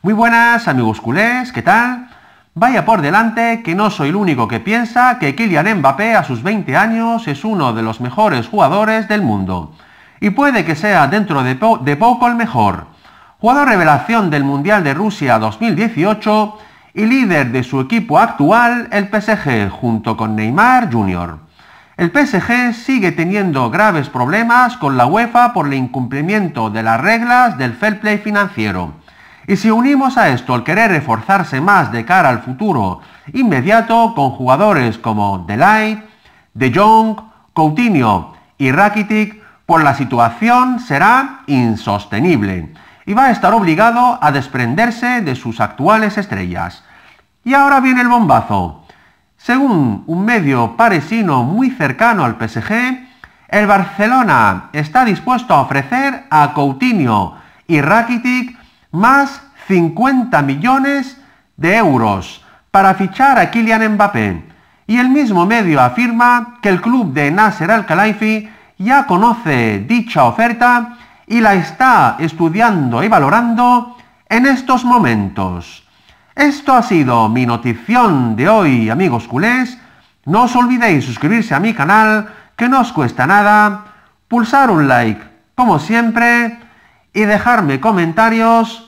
Muy buenas amigos culés, ¿qué tal? Vaya por delante que no soy el único que piensa que Kylian Mbappé a sus 20 años es uno de los mejores jugadores del mundo. Y puede que sea dentro de, poco el mejor. Jugador revelación del Mundial de Rusia 2018 y líder de su equipo actual, el PSG, junto con Neymar Jr. El PSG sigue teniendo graves problemas con la UEFA por el incumplimiento de las reglas del fair play financiero. Y si unimos a esto el querer reforzarse más de cara al futuro inmediato con jugadores como Delight, De Jong, Coutinho y Rakitic, pues la situación será insostenible y va a estar obligado a desprenderse de sus actuales estrellas. Y ahora viene el bombazo. Según un medio parisino muy cercano al PSG, el Barcelona está dispuesto a ofrecer a Coutinho y Rakitic más 50 millones de euros para fichar a Kylian Mbappé. Y el mismo medio afirma que el club de Nasser Al-Khelaifi ya conoce dicha oferta y la está estudiando y valorando en estos momentos. Esto ha sido mi notición de hoy, amigos culés. No os olvidéis suscribirse a mi canal, que no os cuesta nada, pulsar un like, como siempre, y dejarme comentarios